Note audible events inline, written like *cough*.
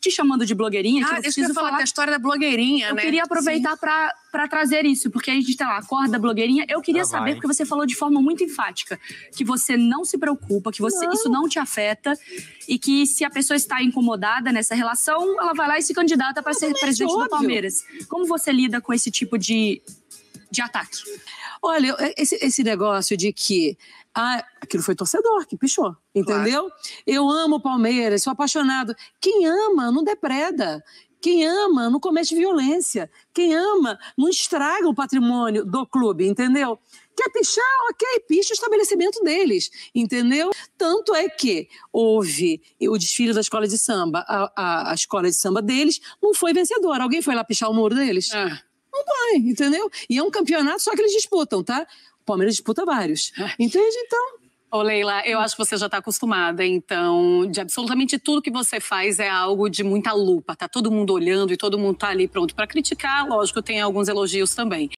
te chamando de blogueirinha. Ah, que eu deixa eu falar da história da blogueirinha, eu né? Eu queria aproveitar para trazer isso, porque a gente tá lá, acorda blogueirinha. Eu queria ah, saber, porque você falou de forma muito enfática, que você não se preocupa, que você, não. isso não te afeta e que se a pessoa está incomodada nessa relação, ela vai lá e se candidata para ser é presidente óbvio. do Palmeiras. Como você lida com esse tipo de de ataque. Olha, é, esse, esse negócio de que ah, aquilo foi torcedor que pichou, entendeu? Claro. Eu amo o Palmeiras, sou apaixonado. Quem ama não depreda. Quem ama não comete violência. Quem ama não estraga o patrimônio do clube, entendeu? Quer pichar? Ok, picha o estabelecimento deles, entendeu? Tanto é que houve o desfile da escola de samba, a, a, a escola de samba deles não foi vencedora. Alguém foi lá pichar o muro deles? Ah vai, entendeu? E é um campeonato só que eles disputam, tá? O Palmeiras disputa vários. *laughs* Entende? Então, Ô Leila, eu acho que você já está acostumada, então, de absolutamente tudo que você faz é algo de muita lupa. Tá todo mundo olhando e todo mundo tá ali pronto para criticar. Lógico, tem alguns elogios também.